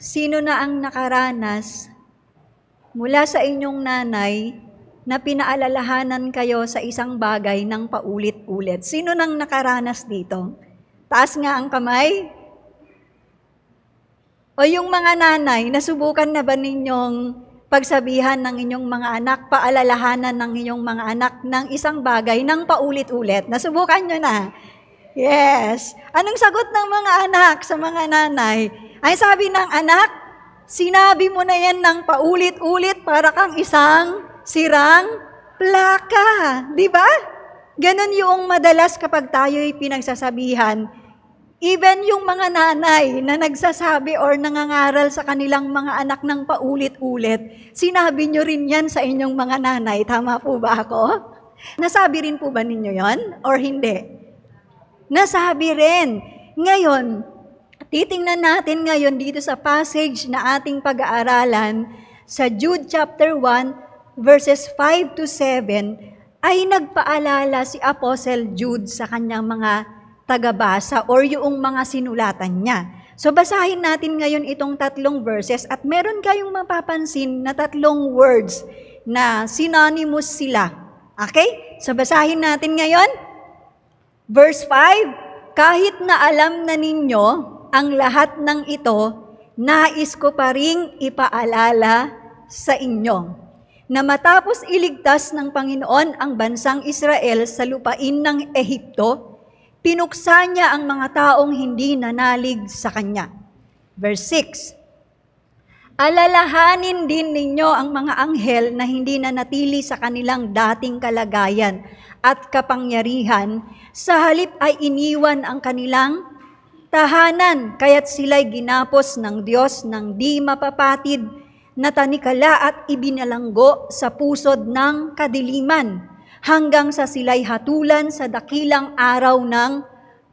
Sino na ang nakaranas mula sa inyong nanay na pinaalalahanan kayo sa isang bagay ng paulit-ulit? Sino nang nakaranas dito? Taas nga ang kamay. O yung mga nanay, nasubukan na ba ninyong pagsabihan ng inyong mga anak, paalalahanan ng inyong mga anak ng isang bagay ng paulit-ulit? Nasubukan nyo na. Yes. Anong sagot ng mga anak sa mga nanay? Ay sabi ng anak, sinabi mo na yan ng paulit-ulit para kang isang sirang plaka. Di ba? Ganon yung madalas kapag tayo'y pinagsasabihan. Even yung mga nanay na nagsasabi or nangangaral sa kanilang mga anak ng paulit-ulit, sinabi nyo rin yan sa inyong mga nanay. Tama po ba ako? Nasabi rin po ba ninyo yon or hindi? nasabi rin. Ngayon, titingnan natin ngayon dito sa passage na ating pag-aaralan sa Jude chapter 1 verses 5 to 7 ay nagpaalala si Apostle Jude sa kanyang mga tagabasa or yung mga sinulatan niya. So basahin natin ngayon itong tatlong verses at meron kayong mapapansin na tatlong words na synonymous sila. Okay? So basahin natin ngayon. Verse 5, kahit na alam na ninyo ang lahat ng ito, nais ko pa ring ipaalala sa inyo na matapos iligtas ng Panginoon ang bansang Israel sa lupain ng Ehipto, pinuksa niya ang mga taong hindi nanalig sa kanya. Verse 6, Alalahanin din ninyo ang mga anghel na hindi na natili sa kanilang dating kalagayan at kapangyarihan, sa halip ay iniwan ang kanilang tahanan, kaya't sila'y ginapos ng Diyos ng di mapapatid na tanikala at ibinalanggo sa pusod ng kadiliman hanggang sa sila'y hatulan sa dakilang araw ng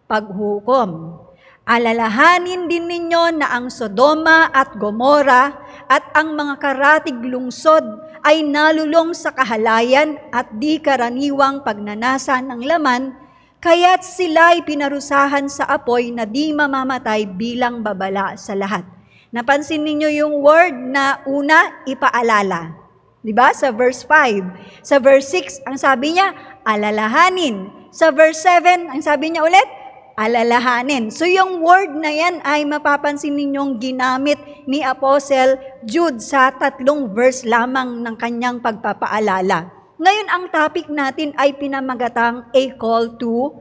paghukom. Alalahanin din ninyo na ang Sodoma at Gomora at ang mga karatig lungsod ay nalulong sa kahalayan at di karaniwang pagnanasa ng laman, kaya't sila'y pinarusahan sa apoy na di mamamatay bilang babala sa lahat. Napansin ninyo yung word na una, ipaalala. 'Di ba? Sa verse 5. Sa verse 6, ang sabi niya, alalahanin. Sa verse 7, ang sabi niya ulit, alalahanin. So yung word na yan ay mapapansin ninyong ginamit ni Apostle Jude sa tatlong verse lamang ng kanyang pagpapaalala. Ngayon ang topic natin ay pinamagatang A Call to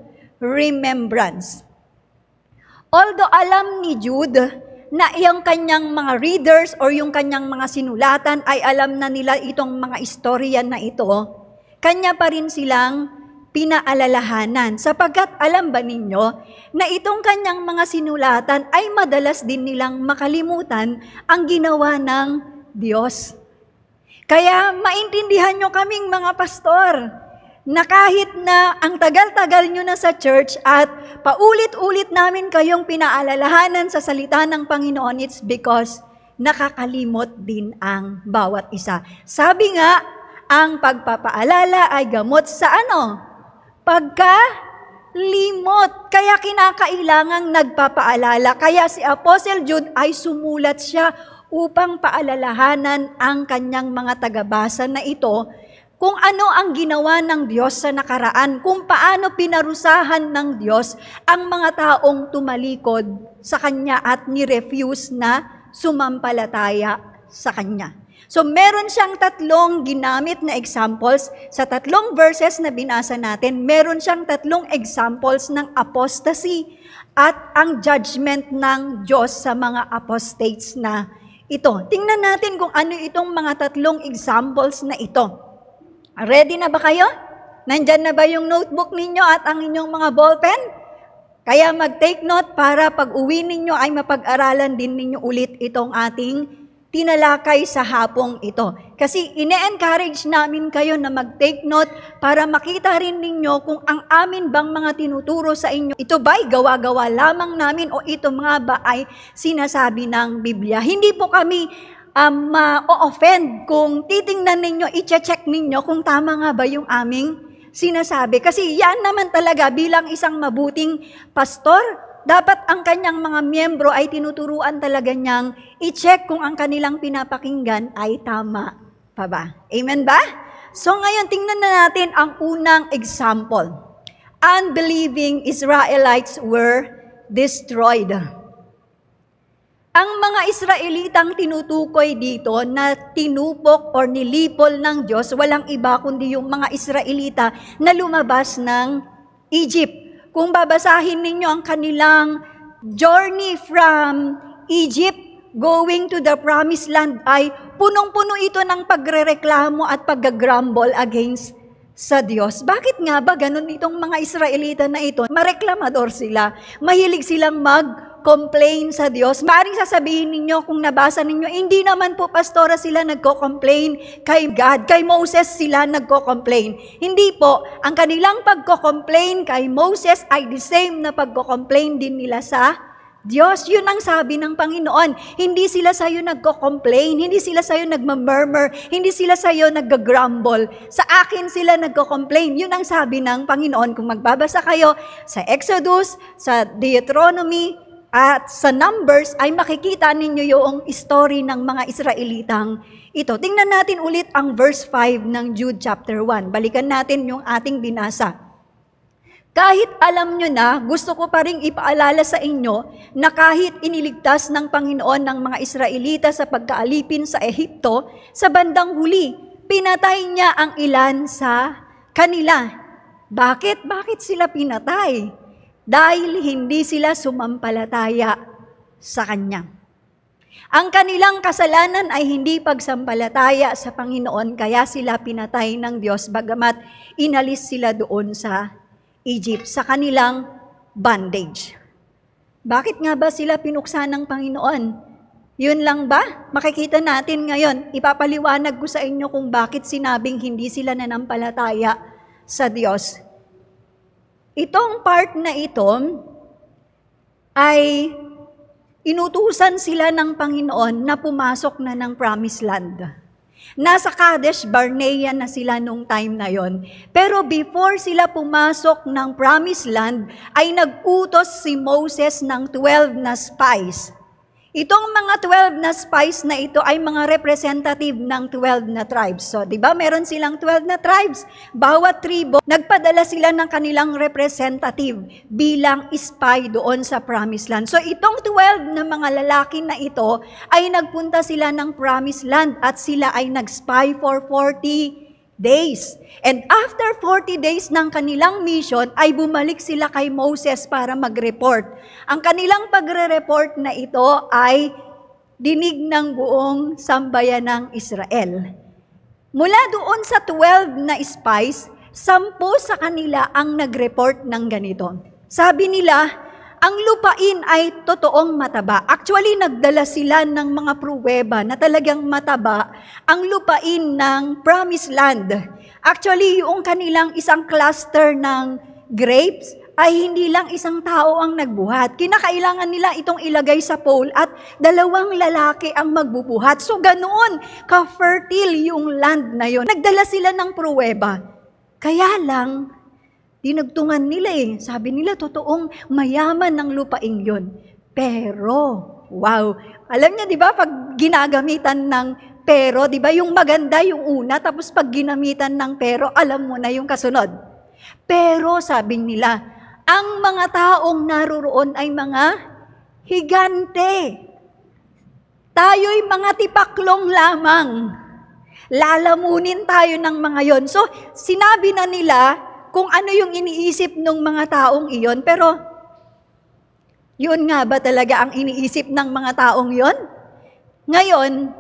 Remembrance. Although alam ni Jude na iyang kanyang mga readers or yung kanyang mga sinulatan ay alam na nila itong mga istorya na ito, kanya pa rin silang pinaalalahanan sapagkat alam ba ninyo na itong kanyang mga sinulatan ay madalas din nilang makalimutan ang ginawa ng Diyos. Kaya maintindihan nyo kaming mga pastor na kahit na ang tagal-tagal nyo na sa church at paulit-ulit namin kayong pinaalalahanan sa salita ng Panginoon, it's because nakakalimot din ang bawat isa. Sabi nga, ang pagpapaalala ay gamot sa ano? pagka limot. Kaya kinakailangang nagpapaalala. Kaya si Apostle Jude ay sumulat siya upang paalalahanan ang kanyang mga tagabasa na ito kung ano ang ginawa ng Diyos sa nakaraan, kung paano pinarusahan ng Diyos ang mga taong tumalikod sa Kanya at ni-refuse na sumampalataya sa Kanya. So meron siyang tatlong ginamit na examples. Sa tatlong verses na binasa natin, meron siyang tatlong examples ng apostasy at ang judgment ng Diyos sa mga apostates na ito. Tingnan natin kung ano itong mga tatlong examples na ito. Ready na ba kayo? Nandyan na ba yung notebook ninyo at ang inyong mga ballpen? Kaya mag-take note para pag uwi ninyo ay mapag-aralan din ninyo ulit itong ating tinalakay sa hapong ito. Kasi ine-encourage namin kayo na mag-take note para makita rin ninyo kung ang amin bang mga tinuturo sa inyo, ito ba'y gawa-gawa lamang namin o ito mga ba ay sinasabi ng Biblia. Hindi po kami um, ma-offend kung titingnan ninyo, i-check ninyo kung tama nga ba yung aming sinasabi. Kasi yan naman talaga bilang isang mabuting pastor, dapat ang kanyang mga miyembro ay tinuturuan talaga niyang i-check kung ang kanilang pinapakinggan ay tama pa ba. Amen ba? So ngayon, tingnan na natin ang unang example. Unbelieving Israelites were destroyed. Ang mga Israelitang tinutukoy dito na tinupok or nilipol ng Diyos, walang iba kundi yung mga Israelita na lumabas ng Egypt. Kung babasahin ninyo ang kanilang journey from Egypt going to the promised land ay punong-puno ito ng pagrereklamo at paggagrumble against sa Diyos. Bakit nga ba ganun itong mga Israelita na ito? Mareklamador sila. Mahilig silang mag mag-complain sa Diyos. Maring sasabihin ninyo kung nabasa ninyo, hindi naman po pastora sila nagko-complain kay God. Kay Moses sila nagko-complain. Hindi po. Ang kanilang pagko-complain kay Moses ay the same na pagko-complain din nila sa Diyos, yun ang sabi ng Panginoon. Hindi sila sa'yo nagko-complain, hindi sila sa'yo nagmamurmur, hindi sila sa'yo nag-grumble. Sa akin sila nagko-complain. Yun ang sabi ng Panginoon. Kung magbabasa kayo sa Exodus, sa Deuteronomy, at sa Numbers ay makikita ninyo yung story ng mga Israelitang ito. Tingnan natin ulit ang verse 5 ng Jude chapter 1. Balikan natin yung ating binasa. Kahit alam nyo na, gusto ko pa rin ipaalala sa inyo na kahit iniligtas ng Panginoon ng mga Israelita sa pagkaalipin sa Ehipto, sa bandang huli, pinatay niya ang ilan sa kanila. Bakit? Bakit sila pinatay? dahil hindi sila sumampalataya sa Kanya. Ang kanilang kasalanan ay hindi pagsampalataya sa Panginoon, kaya sila pinatay ng Diyos, bagamat inalis sila doon sa Egypt, sa kanilang bondage. Bakit nga ba sila pinuksan ng Panginoon? Yun lang ba? Makikita natin ngayon, ipapaliwanag ko sa inyo kung bakit sinabing hindi sila nanampalataya sa Diyos Itong part na ito ay inutusan sila ng Panginoon na pumasok na ng promised land. Nasa Kadesh Barnea na sila nung time na yon. Pero before sila pumasok ng promised land, ay nagutos si Moses ng 12 na spies Itong mga 12 na spies na ito ay mga representative ng 12 na tribes. So, di ba, meron silang 12 na tribes. Bawat tribo, nagpadala sila ng kanilang representative bilang spy doon sa promised land. So, itong 12 na mga lalaki na ito ay nagpunta sila ng promised land at sila ay nag-spy for 40 days. And after 40 days ng kanilang mission, ay bumalik sila kay Moses para mag-report. Ang kanilang pagre-report na ito ay dinig ng buong sambayan ng Israel. Mula doon sa 12 na spies, sampu sa kanila ang nag-report ng ganito. Sabi nila, ang lupain ay totoong mataba. Actually, nagdala sila ng mga pruweba na talagang mataba ang lupain ng promised land. Actually, yung kanilang isang cluster ng grapes ay hindi lang isang tao ang nagbuhat. Kinakailangan nila itong ilagay sa pole at dalawang lalaki ang magbubuhat. So ganoon, ka-fertile yung land na yon. Nagdala sila ng pruweba. Kaya lang, Tinagtungan nila eh. Sabi nila, totoong mayaman ng lupaing yon. Pero, wow, alam niya di ba pag ginagamitan ng pero, di ba yung maganda yung una, tapos pag ginamitan ng pero, alam mo na yung kasunod. Pero, sabi nila, ang mga taong naroroon ay mga higante. Tayo'y mga tipaklong lamang. Lalamunin tayo ng mga yon. So, sinabi na nila, kung ano yung iniisip ng mga taong iyon, pero yun nga ba talaga ang iniisip ng mga taong yon? Ngayon,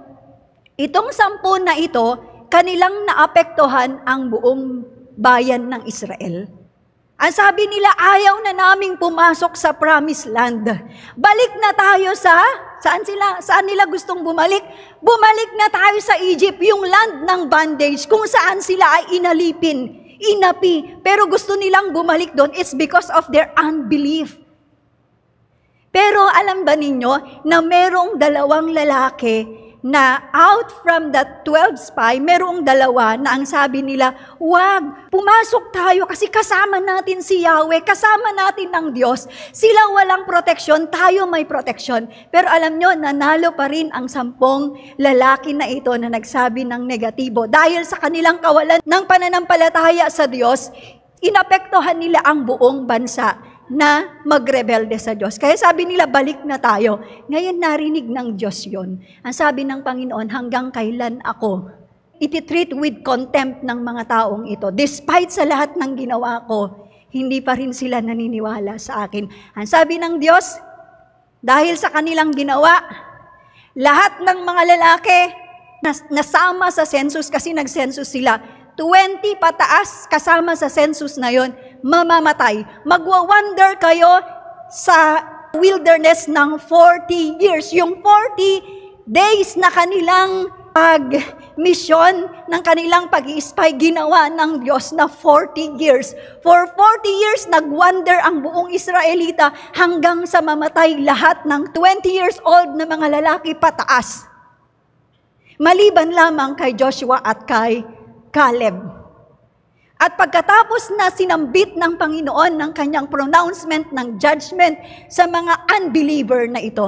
itong sampu na ito, kanilang naapektuhan ang buong bayan ng Israel. Ang sabi nila, ayaw na naming pumasok sa promised land. Balik na tayo sa, saan, sila, saan nila gustong bumalik? Bumalik na tayo sa Egypt, yung land ng bondage, kung saan sila ay inalipin inapi. Pero gusto nilang bumalik doon is because of their unbelief. Pero alam ba ninyo na merong dalawang lalaki na out from the 12 spy, merong dalawa na ang sabi nila, wag, pumasok tayo kasi kasama natin si Yahweh, kasama natin ng Diyos. Sila walang protection, tayo may protection. Pero alam nyo, nanalo pa rin ang sampung lalaki na ito na nagsabi ng negatibo. Dahil sa kanilang kawalan ng pananampalataya sa Diyos, inapektuhan nila ang buong bansa na magrebelde sa Diyos. Kaya sabi nila, balik na tayo. Ngayon narinig ng Diyos yon. Ang sabi ng Panginoon, hanggang kailan ako ititreat with contempt ng mga taong ito. Despite sa lahat ng ginawa ko, hindi pa rin sila naniniwala sa akin. Ang sabi ng Diyos, dahil sa kanilang ginawa, lahat ng mga lalaki na nasama sa census kasi nag-census sila. 20 pataas kasama sa census na yon mamamatay. Magwa-wonder kayo sa wilderness ng 40 years. Yung 40 days na kanilang pag-mission ng kanilang pag-iispay, ginawa ng Diyos na 40 years. For 40 years, nag-wonder ang buong Israelita hanggang sa mamatay lahat ng 20 years old na mga lalaki pataas. Maliban lamang kay Joshua at kay Caleb. At pagkatapos na sinambit ng Panginoon ng kanyang pronouncement ng judgment sa mga unbeliever na ito,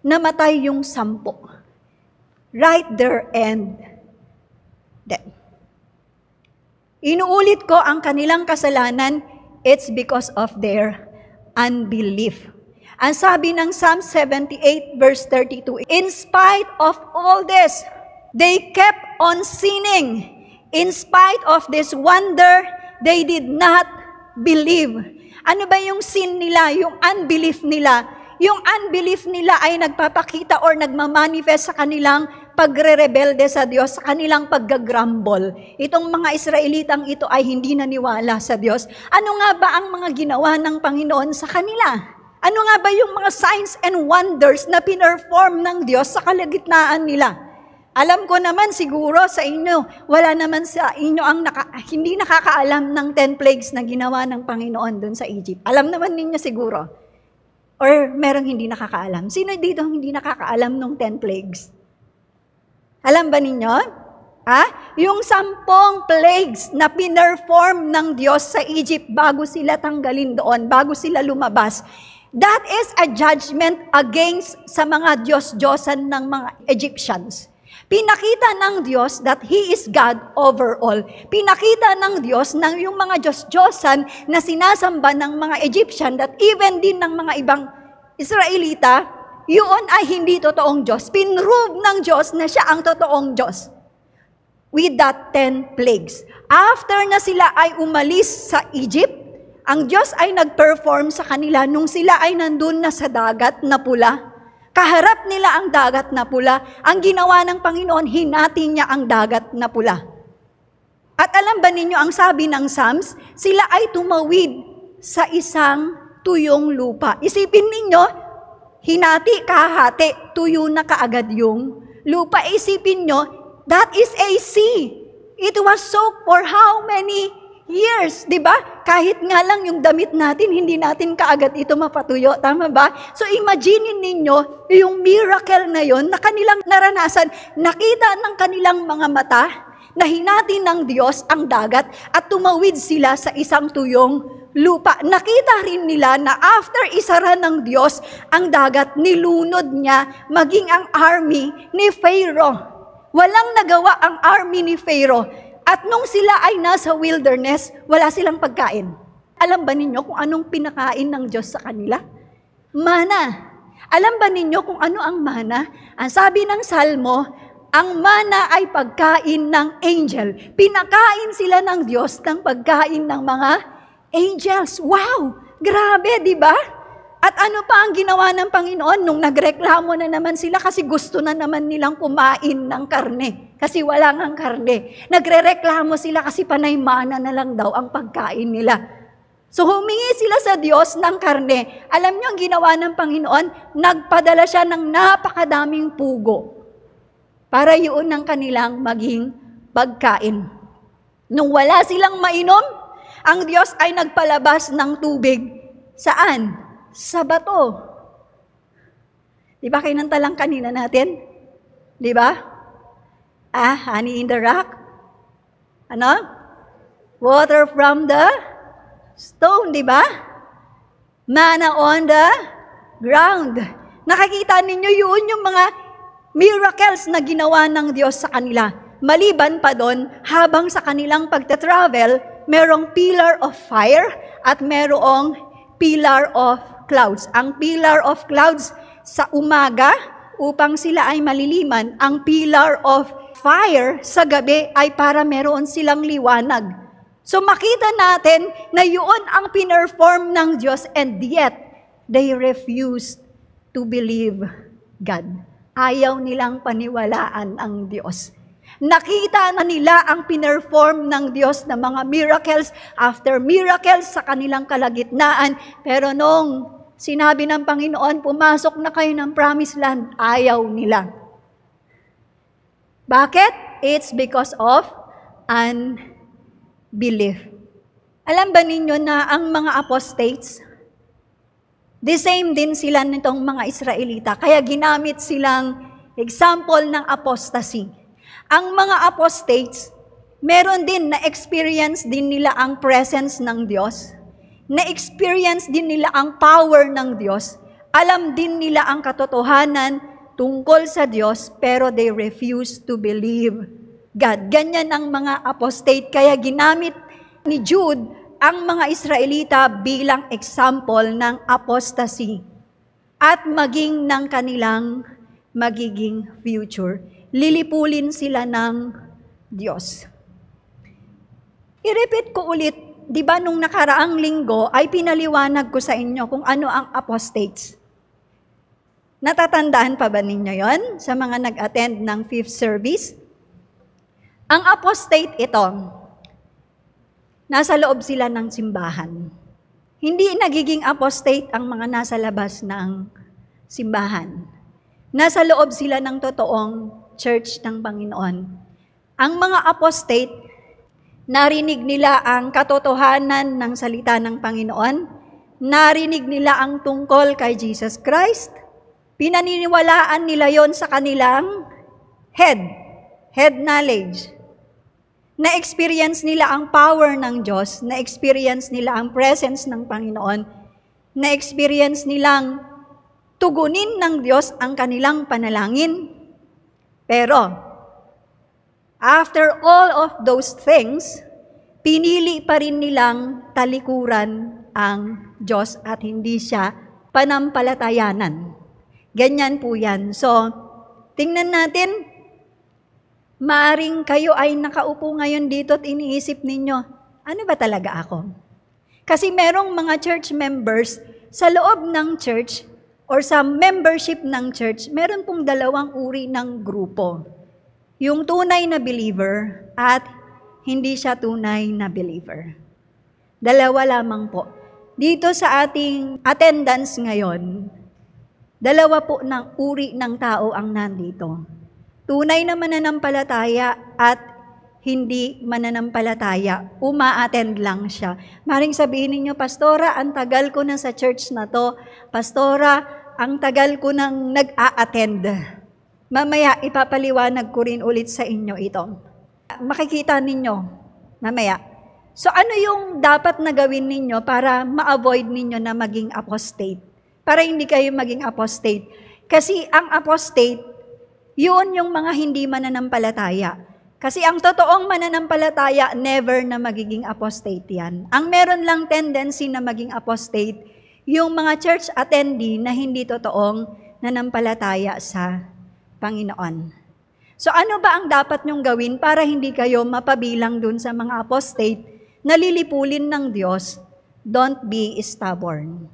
namatay yung sampo. Right there and then. Inuulit ko ang kanilang kasalanan, it's because of their unbelief. Ang sabi ng Psalm 78 verse 32, In spite of all this, they kept on sinning In spite of this wonder, they did not believe. Ano ba yung sin nila, yung unbelief nila? Yung unbelief nila ay nagpapakita or nagmamanifest sa kanilang pagre-rebelde sa Diyos, sa kanilang paggagramble. Itong mga Israelitang ito ay hindi naniwala sa Diyos. Ano nga ba ang mga ginawa ng Panginoon sa kanila? Ano nga ba yung mga signs and wonders na pinerform ng Diyos sa kalagitnaan nila? Alam ko naman siguro sa inyo, wala naman sa inyo ang naka, hindi nakakaalam ng 10 plagues na ginawa ng Panginoon doon sa Egypt. Alam naman ninyo siguro. Or merong hindi nakakaalam. Sino dito ang hindi nakakaalam ng 10 plagues? Alam ba ninyo? Ha? Yung sampung plagues na pinerform ng Diyos sa Egypt bago sila tanggalin doon, bago sila lumabas. That is a judgment against sa mga Diyos-Diyosan ng mga Egyptians. Pinakita ng Diyos that He is God over all. Pinakita ng Diyos ng yung mga Diyos-Diyosan na sinasamba ng mga Egyptian that even din ng mga ibang Israelita, yun ay hindi totoong Diyos. Pinrove ng Diyos na siya ang totoong Diyos. With that ten plagues. After na sila ay umalis sa Egypt, ang Diyos ay nag-perform sa kanila nung sila ay nandun na sa dagat na pula Kaharap nila ang dagat na pula. Ang ginawa ng Panginoon, hinati niya ang dagat na pula. At alam ba ninyo ang sabi ng Psalms? Sila ay tumawid sa isang tuyong lupa. Isipin ninyo, hinati, kahati, tuyo na kaagad yung lupa. Isipin nyo, that is a sea. It was soaked for how many years, di ba? Kahit nga lang yung damit natin, hindi natin kaagad ito mapatuyo, tama ba? So imagine ninyo yung miracle na yon na kanilang naranasan, nakita ng kanilang mga mata, na hinati ng Diyos ang dagat at tumawid sila sa isang tuyong lupa. Nakita rin nila na after isara ng Diyos ang dagat, nilunod niya maging ang army ni Pharaoh. Walang nagawa ang army ni Pharaoh at nung sila ay nasa wilderness, wala silang pagkain. Alam ba ninyo kung anong pinakain ng Diyos sa kanila? Mana. Alam ba ninyo kung ano ang mana? Ang sabi ng Salmo, ang mana ay pagkain ng angel. Pinakain sila ng Diyos ng pagkain ng mga angels. Wow! Grabe, di ba? At ano pa ang ginawa ng Panginoon nung nagreklamo na naman sila kasi gusto na naman nilang kumain ng karne. Kasi wala ngang karne. Nagrereklamo sila kasi panay mana na lang daw ang pagkain nila. So humingi sila sa Diyos ng karne. Alam niyo ang ginawa ng Panginoon? Nagpadala siya ng napakadaming pugo para yun ang kanilang maging pagkain. Nung wala silang mainom, ang Diyos ay nagpalabas ng tubig. Saan? sa bato. Di ba kinanta lang kanina natin? Di ba? Ah, honey in the rock. Ano? Water from the stone, di ba? Mana on the ground. Nakakita ninyo yun yung mga miracles na ginawa ng Diyos sa kanila. Maliban pa doon, habang sa kanilang pagta-travel, merong pillar of fire at merong pillar of clouds, ang pillar of clouds sa umaga upang sila ay maliliman. Ang pillar of fire sa gabi ay para meron silang liwanag. So makita natin na yun ang pinerform ng Diyos and yet they refused to believe God. Ayaw nilang paniwalaan ang Diyos. Nakita na nila ang pinerform ng Diyos na mga miracles after miracles sa kanilang kalagitnaan. Pero nung Sinabi ng Panginoon, pumasok na kayo ng promised land. Ayaw nila. Bakit? It's because of unbelief. Alam ba ninyo na ang mga apostates, the same din sila nitong mga Israelita. Kaya ginamit silang example ng apostasy. Ang mga apostates, meron din na experience din nila ang presence ng Diyos na-experience din nila ang power ng Diyos, alam din nila ang katotohanan tungkol sa Diyos, pero they refuse to believe God. Ganyan ang mga apostate, kaya ginamit ni Jude ang mga Israelita bilang example ng apostasy at maging ng kanilang magiging future. Lilipulin sila ng Diyos. I-repeat ko ulit di ba nung nakaraang linggo ay pinaliwanag ko sa inyo kung ano ang apostates. Natatandaan pa ba ninyo yon sa mga nag-attend ng fifth service? Ang apostate ito, nasa loob sila ng simbahan. Hindi nagiging apostate ang mga nasa labas ng simbahan. Nasa loob sila ng totoong church ng Panginoon. Ang mga apostate narinig nila ang katotohanan ng salita ng Panginoon, narinig nila ang tungkol kay Jesus Christ, pinaniniwalaan nila yon sa kanilang head, head knowledge. Na-experience nila ang power ng Diyos, na-experience nila ang presence ng Panginoon, na-experience nilang tugunin ng Diyos ang kanilang panalangin. Pero, After all of those things, pinili pa rin nilang talikuran ang Diyos at hindi siya panampalatayanan. Ganyan po yan. So, tingnan natin, maaring kayo ay nakaupo ngayon dito at iniisip ninyo, ano ba talaga ako? Kasi merong mga church members sa loob ng church or sa membership ng church, meron pong dalawang uri ng grupo yung tunay na believer at hindi siya tunay na believer. Dalawa lamang po. Dito sa ating attendance ngayon, dalawa po ng uri ng tao ang nandito. Tunay na mananampalataya at hindi mananampalataya. Uma-attend lang siya. Maring sabihin ninyo, Pastora, ang tagal ko na sa church na to. Pastora, ang tagal ko nang nag-a-attend. Mamaya, ipapaliwanag ko rin ulit sa inyo ito. Makikita ninyo mamaya. So ano yung dapat na gawin ninyo para ma-avoid ninyo na maging apostate? Para hindi kayo maging apostate. Kasi ang apostate, yun yung mga hindi mananampalataya. Kasi ang totoong mananampalataya, never na magiging apostate yan. Ang meron lang tendency na maging apostate, yung mga church attendee na hindi totoong nanampalataya sa Panginoon. So ano ba ang dapat nyong gawin para hindi kayo mapabilang dun sa mga apostate na lilipulin ng Diyos? Don't be stubborn.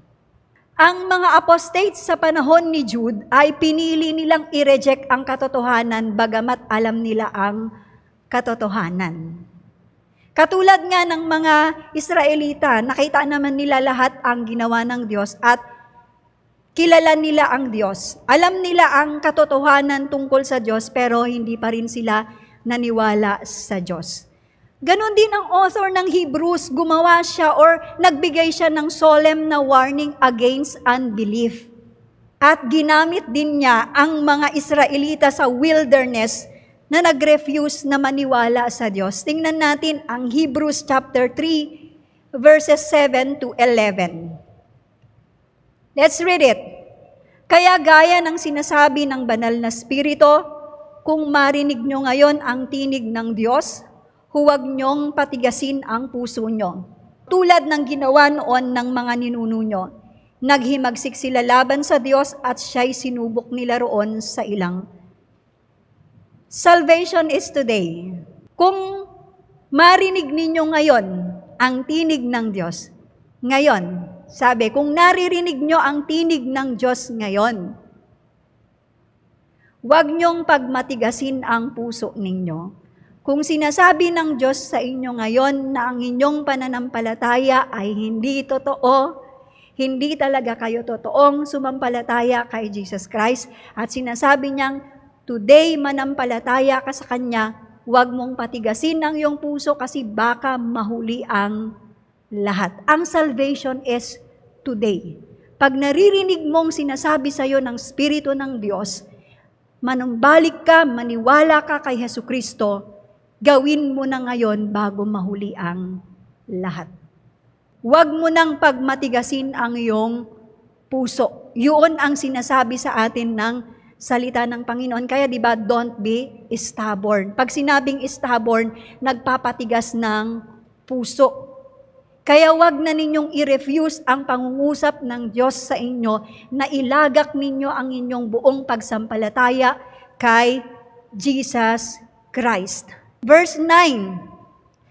Ang mga apostates sa panahon ni Jude ay pinili nilang i-reject ang katotohanan bagamat alam nila ang katotohanan. Katulad nga ng mga Israelita, nakita naman nila lahat ang ginawa ng Diyos at kilala nila ang Diyos. Alam nila ang katotohanan tungkol sa Diyos, pero hindi pa rin sila naniwala sa Diyos. Ganon din ang author ng Hebrews, gumawa siya or nagbigay siya ng solemn na warning against unbelief. At ginamit din niya ang mga Israelita sa wilderness na nag-refuse na maniwala sa Diyos. Tingnan natin ang Hebrews chapter 3 verses 7 to 11. Let's read it. Kaya gaya ng sinasabi ng banal na spirito, kung marinig nyo ngayon ang tinig ng Diyos, huwag nyong patigasin ang puso nyo. Tulad ng ginawa noon ng mga ninuno nyo, naghimagsik sila laban sa Diyos at siya'y sinubok nila roon sa ilang. Salvation is today. Kung marinig ninyo ngayon ang tinig ng Diyos, ngayon, sabi, kung naririnig nyo ang tinig ng Diyos ngayon, huwag nyong pagmatigasin ang puso ninyo. Kung sinasabi ng Diyos sa inyo ngayon na ang inyong pananampalataya ay hindi totoo, hindi talaga kayo totoong sumampalataya kay Jesus Christ. At sinasabi niyang, today manampalataya ka sa Kanya, huwag mong patigasin ang iyong puso kasi baka mahuli ang lahat. Ang salvation is today. Pag naririnig mong sinasabi sa iyo ng Espiritu ng Diyos, manumbalik ka, maniwala ka kay Heso Kristo, gawin mo na ngayon bago mahuli ang lahat. Huwag mo nang pagmatigasin ang iyong puso. Yun ang sinasabi sa atin ng salita ng Panginoon. Kaya 'di ba, don't be stubborn. Pag sinabing stubborn, nagpapatigas ng puso. Kaya wag na ninyong i-refuse ang pangungusap ng Diyos sa inyo na ilagak ninyo ang inyong buong pagsampalataya kay Jesus Christ. Verse 9,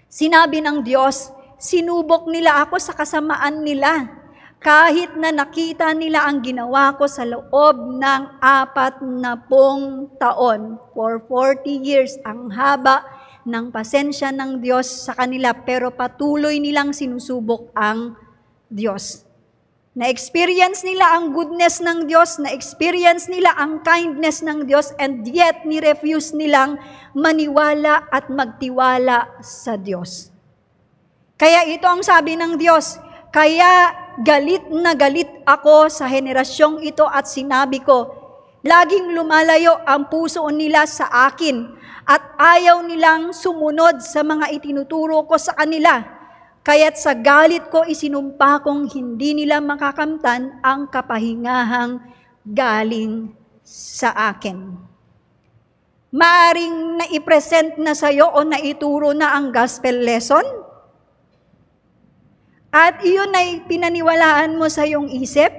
sinabi ng Diyos, sinubok nila ako sa kasamaan nila kahit na nakita nila ang ginawa ko sa loob ng apat na pong taon. For 40 years, ang haba ng pasensya ng Diyos sa kanila pero patuloy nilang sinusubok ang Diyos. Na-experience nila ang goodness ng Diyos, na-experience nila ang kindness ng Diyos, and yet ni-refuse nilang maniwala at magtiwala sa Diyos. Kaya ito ang sabi ng Diyos, kaya galit na galit ako sa henerasyong ito at sinabi ko, laging lumalayo ang puso nila sa akin at ayaw nilang sumunod sa mga itinuturo ko sa kanila. Kaya't sa galit ko isinumpa kong hindi nila makakamtan ang kapahingahang galing sa akin. Maaring naipresent na sa iyo o naituro na ang gospel lesson? At iyon ay pinaniwalaan mo sa iyong isip,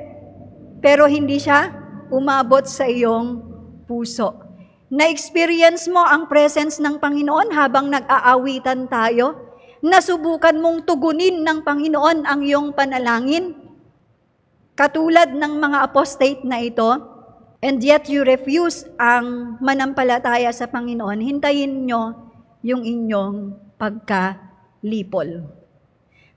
pero hindi siya umabot sa iyong puso. Na-experience mo ang presence ng Panginoon habang nag-aawitan tayo? Nasubukan mong tugunin ng Panginoon ang iyong panalangin? Katulad ng mga apostate na ito, and yet you refuse ang manampalataya sa Panginoon, hintayin nyo yung inyong pagkalipol.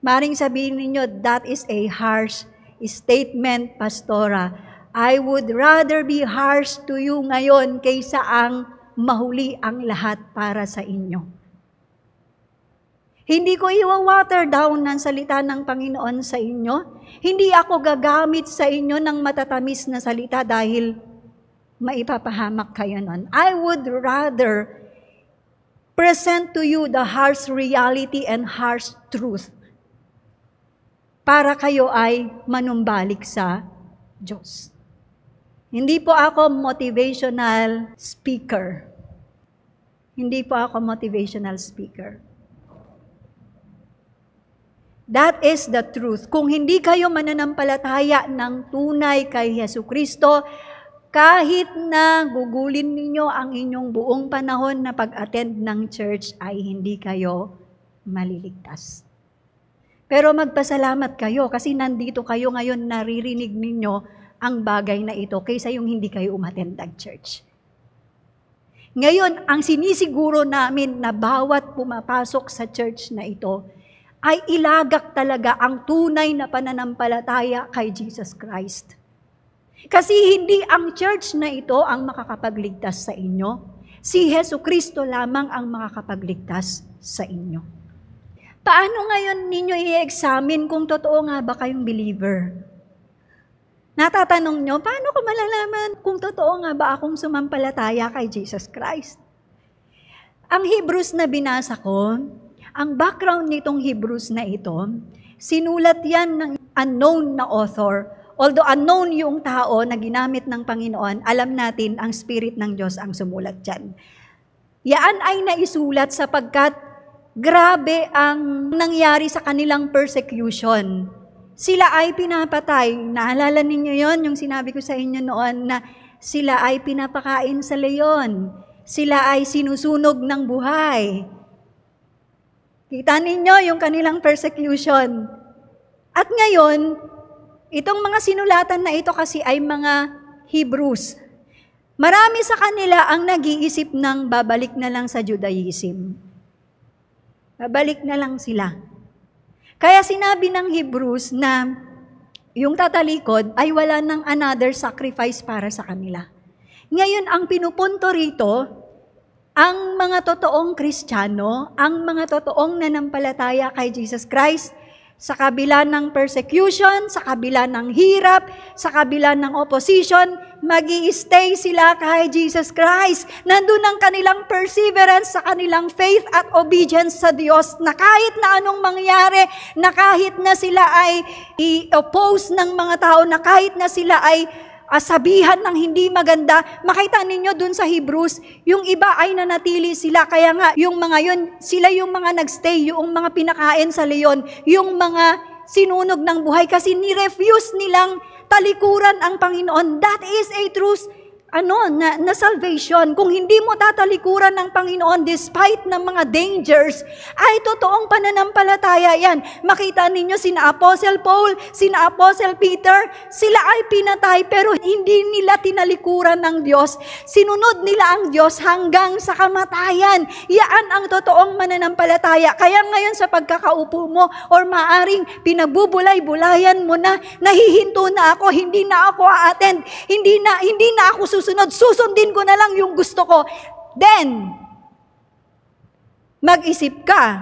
Maring sabihin ninyo, that is a harsh statement, Pastora. I would rather be harsh to you ngayon kaysa ang mahuli ang lahat para sa inyo. Hindi ko iwa-water down ng salita ng Panginoon sa inyo. Hindi ako gagamit sa inyo ng matatamis na salita dahil maipapahamak kayo nun. I would rather present to you the harsh reality and harsh truth para kayo ay manumbalik sa Diyos. Hindi po ako motivational speaker. Hindi po ako motivational speaker. That is the truth. Kung hindi kayo mananampalataya ng tunay kay Yesu Kristo, kahit na gugulin ninyo ang inyong buong panahon na pag-attend ng church ay hindi kayo maliligtas. Pero magpasalamat kayo kasi nandito kayo ngayon naririnig ninyo ang bagay na ito kaysa yung hindi kayo umattend ng church. Ngayon, ang sinisiguro namin na bawat pumapasok sa church na ito ay ilagak talaga ang tunay na pananampalataya kay Jesus Christ. Kasi hindi ang church na ito ang makakapagligtas sa inyo. Si Heso Kristo lamang ang makakapagligtas sa inyo. Paano ngayon ninyo i-examine kung totoo nga ba kayong believer? Natatanong nyo, paano ko malalaman kung totoo nga ba akong sumampalataya kay Jesus Christ? Ang Hebrews na binasa ko, ang background nitong Hebrews na ito, sinulat yan ng unknown na author. Although unknown yung tao na ginamit ng Panginoon, alam natin ang Spirit ng Diyos ang sumulat dyan. Yaan ay naisulat sapagkat grabe ang nangyari sa kanilang persecution sila ay pinapatay. Naalala ninyo yon yung sinabi ko sa inyo noon na sila ay pinapakain sa leyon. Sila ay sinusunog ng buhay. Kita ninyo yung kanilang persecution. At ngayon, itong mga sinulatan na ito kasi ay mga Hebrews. Marami sa kanila ang nag-iisip ng babalik na lang sa Judaism. Babalik na lang sila. Kaya sinabi ng Hebrews na yung tatalikod ay wala ng another sacrifice para sa kanila. Ngayon, ang pinupunto rito, ang mga totoong kristyano, ang mga totoong nanampalataya kay Jesus Christ, sa kabila ng persecution, sa kabila ng hirap, sa kabila ng opposition, mag stay sila kay Jesus Christ. Nandun ang kanilang perseverance sa kanilang faith at obedience sa Diyos na kahit na anong mangyari, na kahit na sila ay i-oppose ng mga tao, na kahit na sila ay asabihan ah, ng hindi maganda. Makita ninyo dun sa Hebrews, yung iba ay nanatili sila. Kaya nga, yung mga yun, sila yung mga nagstay, yung mga pinakain sa leon, yung mga sinunog ng buhay kasi ni-refuse nilang talikuran ang Panginoon. That is a truth ano, na, na salvation, kung hindi mo tatalikuran ng Panginoon despite ng mga dangers, ay totoong pananampalataya yan. Makita ninyo sina Apostle Paul, sina Apostle Peter, sila ay pinatay pero hindi nila tinalikuran ng Diyos. Sinunod nila ang Diyos hanggang sa kamatayan. Yaan ang totoong mananampalataya. Kaya ngayon sa pagkakaupo mo or maaring pinagbubulay-bulayan mo na nahihinto na ako, hindi na ako a-attend, hindi na, hindi na ako susunod susunod, susundin ko na lang yung gusto ko. Then, mag-isip ka,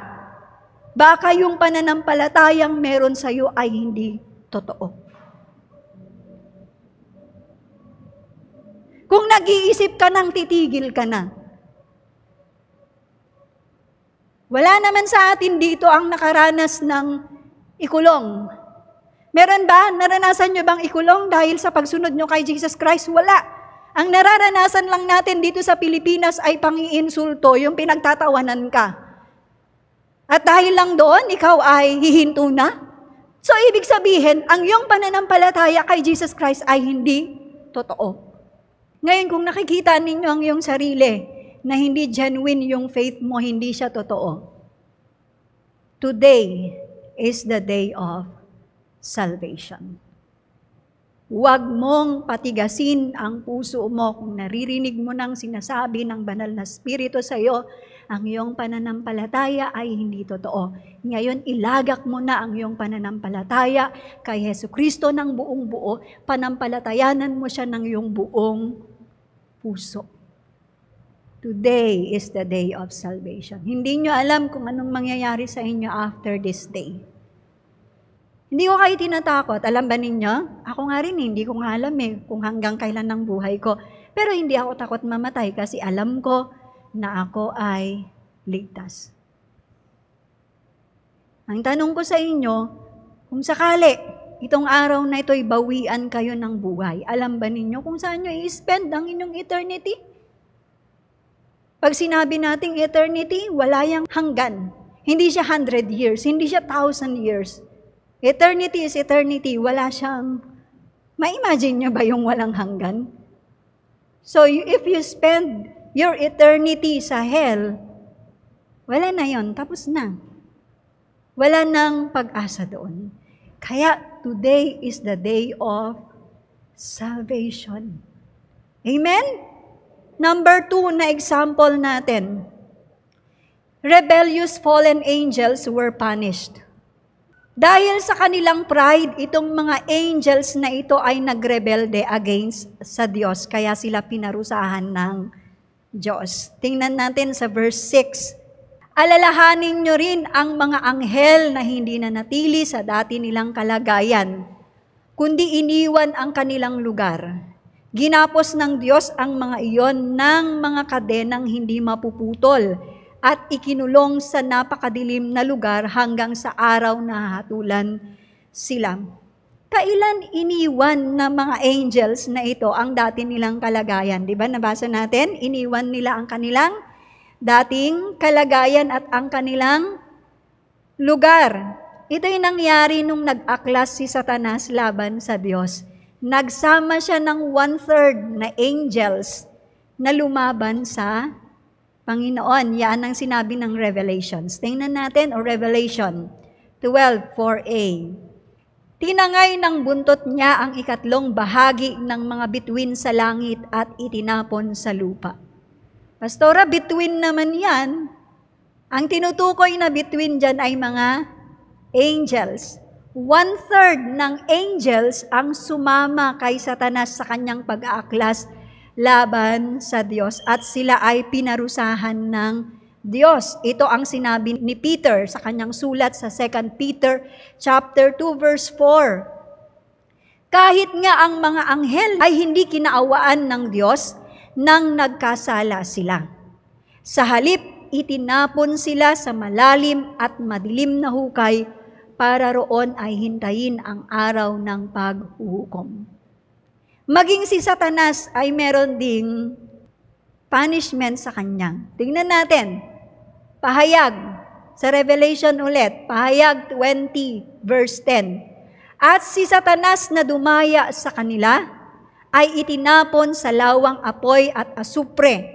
baka yung pananampalatayang meron sa'yo ay hindi totoo. Kung nag-iisip ka nang titigil ka na. Wala naman sa atin dito ang nakaranas ng ikulong. Meron ba? Naranasan nyo bang ikulong dahil sa pagsunod nyo kay Jesus Christ? Wala. Ang nararanasan lang natin dito sa Pilipinas ay pangiinsulto, yung pinagtatawanan ka. At dahil lang doon, ikaw ay hihinto na. So, ibig sabihin, ang iyong pananampalataya kay Jesus Christ ay hindi totoo. Ngayon, kung nakikita ninyo ang iyong sarili na hindi genuine yung faith mo, hindi siya totoo. Today is the day of salvation. Huwag mong patigasin ang puso mo kung naririnig mo ng sinasabi ng banal na spirito sa iyo, ang iyong pananampalataya ay hindi totoo. Ngayon, ilagak mo na ang iyong pananampalataya kay Heso Kristo ng buong buo, panampalatayanan mo siya ng iyong buong puso. Today is the day of salvation. Hindi nyo alam kung anong mangyayari sa inyo after this day. Hindi ko kayo tinatakot. Alam ba ninyo? Ako nga rin, eh. hindi ko nga alam eh kung hanggang kailan ang buhay ko. Pero hindi ako takot mamatay kasi alam ko na ako ay ligtas. Ang tanong ko sa inyo, kung sakali, itong araw na ito'y bawian kayo ng buhay, alam ba ninyo kung saan nyo i-spend ang inyong eternity? Pag sinabi nating eternity, wala yang hanggan. Hindi siya 100 years, hindi siya 1,000 years. Eternity is eternity. Wala siyang, ma-imagine niyo ba yung walang hanggan? So if you spend your eternity sa hell, wala na yon, tapos na. Wala nang pag-asa doon. Kaya today is the day of salvation. Amen? Number two na example natin, rebellious fallen angels were punished. Dahil sa kanilang pride, itong mga angels na ito ay nagrebelde against sa Diyos, kaya sila pinarusahan ng Diyos. Tingnan natin sa verse 6. Alalahanin nyo rin ang mga anghel na hindi na natili sa dati nilang kalagayan, kundi iniwan ang kanilang lugar. Ginapos ng Diyos ang mga iyon ng mga kadenang hindi mapuputol at ikinulong sa napakadilim na lugar hanggang sa araw na hatulan sila. Kailan iniwan ng mga angels na ito ang dati nilang kalagayan? Di ba? Nabasa natin, iniwan nila ang kanilang dating kalagayan at ang kanilang lugar. Ito'y nangyari nung nag-aklas si Satanas laban sa Diyos. Nagsama siya ng one-third na angels na lumaban sa Panginoon. Yan ang sinabi ng Revelations. Tingnan natin, o Revelation 12:4a. Tinangay ng buntot niya ang ikatlong bahagi ng mga bituin sa langit at itinapon sa lupa. Pastora, bituin naman yan. Ang tinutukoy na bituin dyan ay mga angels. One-third ng angels ang sumama kay Satanas sa kanyang pag-aaklas laban sa Diyos at sila ay pinarusahan ng Diyos. Ito ang sinabi ni Peter sa kanyang sulat sa 2 Peter chapter 2 verse 4. Kahit nga ang mga anghel ay hindi kinaawaan ng Diyos nang nagkasala sila. Sa halip, itinapon sila sa malalim at madilim na hukay para roon ay hintayin ang araw ng paghuhukom. Maging si Satanas ay meron ding punishment sa kanya. Tingnan natin. Pahayag sa Revelation ulit, pahayag 20 verse 10. At si Satanas na dumaya sa kanila ay itinapon sa lawang apoy at asupre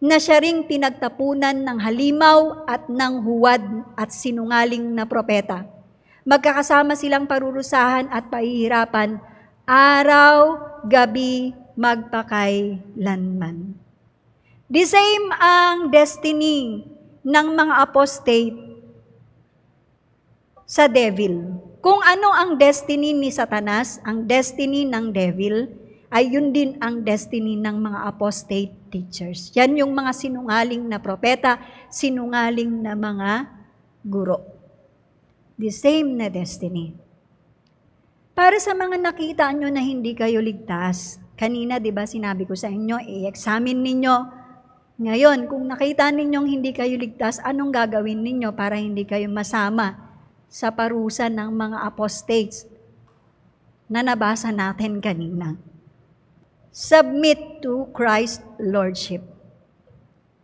na siya ring pinagtapunan ng halimaw at ng huwad at sinungaling na propeta. Magkakasama silang parurusahan at pahihirapan araw gabi magpakailanman. The same ang destiny ng mga apostate sa devil. Kung ano ang destiny ni Satanas, ang destiny ng devil, ay yun din ang destiny ng mga apostate teachers. Yan yung mga sinungaling na propeta, sinungaling na mga guro. The same na destiny. Para sa mga nakita nyo na hindi kayo ligtas, kanina 'di ba sinabi ko sa inyo, i-examine ninyo. Ngayon, kung nakita ninyong hindi kayo ligtas, anong gagawin ninyo para hindi kayo masama sa parusa ng mga apostates na nabasa natin kanina? Submit to Christ Lordship.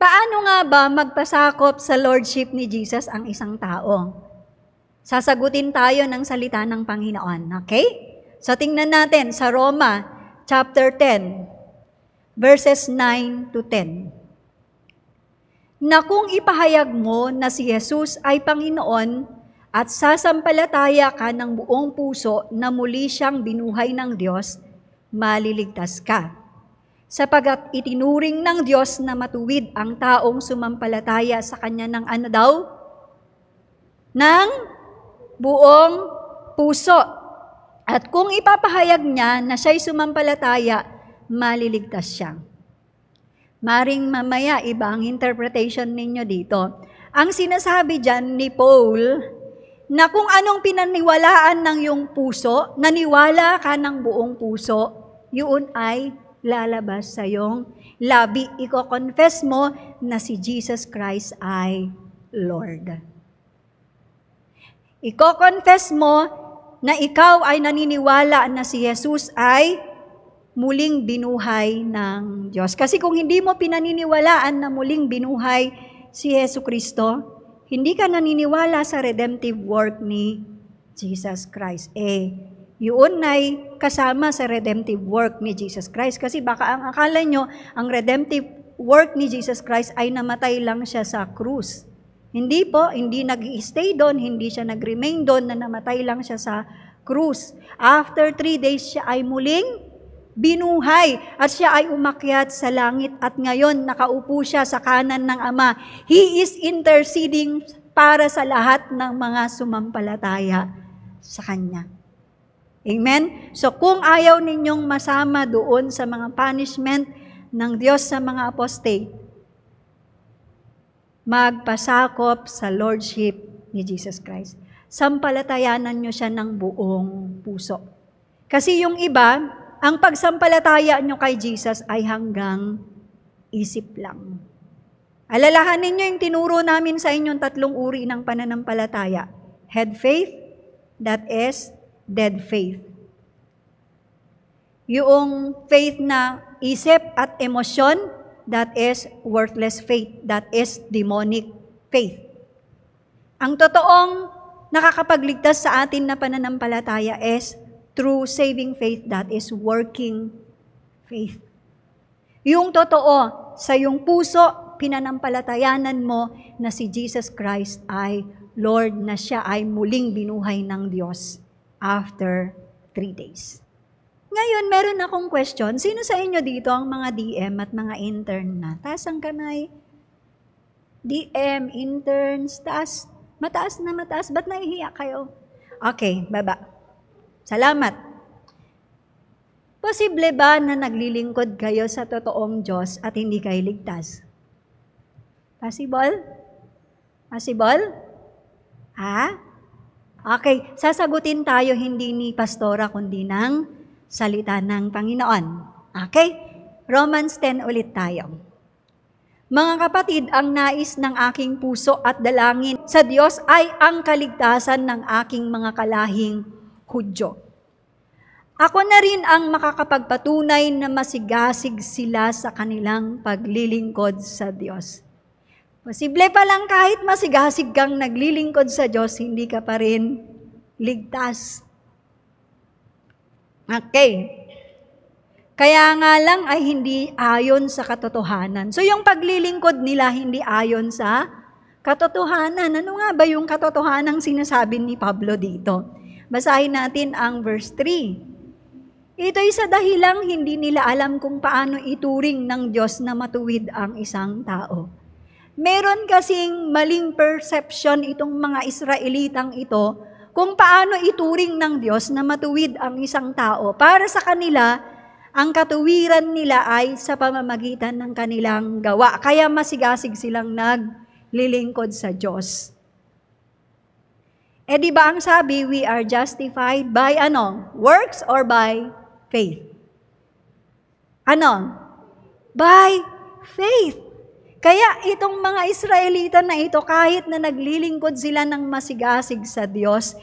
Paano nga ba magpasakop sa Lordship ni Jesus ang isang tao? Sasagutin tayo ng salita ng Panginoon. Okay? So tingnan natin sa Roma chapter 10 verses 9 to 10. Na kung ipahayag mo na si Jesus ay Panginoon at sasampalataya ka ng buong puso na muli siyang binuhay ng Diyos, maliligtas ka sapagat itinuring ng Diyos na matuwid ang taong sumampalataya sa Kanya ng ano daw? Ng buong puso. At kung ipapahayag niya na siya'y sumampalataya, maliligtas siya. Maring mamaya, iba ang interpretation ninyo dito. Ang sinasabi dyan ni Paul, na kung anong pinaniwalaan ng iyong puso, naniwala ka ng buong puso, yun ay lalabas sa iyong labi. Iko-confess mo na si Jesus Christ ay Lord. Iko-confess mo na ikaw ay naniniwala na si Jesus ay muling binuhay ng Diyos. Kasi kung hindi mo pinaniniwalaan na muling binuhay si Yesu Kristo, hindi ka naniniwala sa redemptive work ni Jesus Christ. Eh, yun ay kasama sa redemptive work ni Jesus Christ. Kasi baka ang akala nyo, ang redemptive work ni Jesus Christ ay namatay lang siya sa krus. Hindi po, hindi nag-stay doon, hindi siya nag-remain doon, na namatay lang siya sa krus. After three days, siya ay muling binuhay at siya ay umakyat sa langit at ngayon nakaupo siya sa kanan ng Ama. He is interceding para sa lahat ng mga sumampalataya sa Kanya. Amen? So kung ayaw ninyong masama doon sa mga punishment ng Diyos sa mga apostate, magpasakop sa Lordship ni Jesus Christ. Sampalatayanan nyo siya ng buong puso. Kasi yung iba, ang pagsampalataya nyo kay Jesus ay hanggang isip lang. Alalahanin nyo yung tinuro namin sa inyong tatlong uri ng pananampalataya. Head faith, that is dead faith. Yung faith na isip at emosyon, that is worthless faith, that is demonic faith. Ang totoong nakakapagligtas sa atin na pananampalataya is true saving faith, that is working faith. Yung totoo, sa iyong puso, pinanampalatayanan mo na si Jesus Christ ay Lord na siya ay muling binuhay ng Diyos after three days. Ngayon, meron akong question. Sino sa inyo dito ang mga DM at mga intern na? Taas ang kamay. DM, interns, taas. Mataas na mataas. Ba't nahihiya kayo? Okay, baba. Salamat. Posible ba na naglilingkod kayo sa totoong Diyos at hindi kayo ligtas? Possible? Possible? Ha? Ah? Okay, sasagutin tayo hindi ni pastora kundi ng salita ng Panginoon. Okay? Romans 10 ulit tayo. Mga kapatid, ang nais ng aking puso at dalangin sa Diyos ay ang kaligtasan ng aking mga kalahing Hudyo. Ako na rin ang makakapagpatunay na masigasig sila sa kanilang paglilingkod sa Diyos. Posible pa lang kahit masigasig kang naglilingkod sa Diyos, hindi ka pa rin ligtas. Okay. Kaya nga lang ay hindi ayon sa katotohanan. So yung paglilingkod nila hindi ayon sa katotohanan. Ano nga ba yung katotohanang sinasabi ni Pablo dito? Basahin natin ang verse 3. Ito ay sa dahilang hindi nila alam kung paano ituring ng Diyos na matuwid ang isang tao. Meron kasing maling perception itong mga Israelitang ito kung paano ituring ng Diyos na matuwid ang isang tao. Para sa kanila, ang katuwiran nila ay sa pamamagitan ng kanilang gawa. Kaya masigasig silang naglilingkod sa Diyos. E di ba ang sabi, we are justified by ano? Works or by faith? Ano? By faith. Kaya itong mga Israelita na ito, kahit na naglilingkod sila ng masigasig sa Diyos,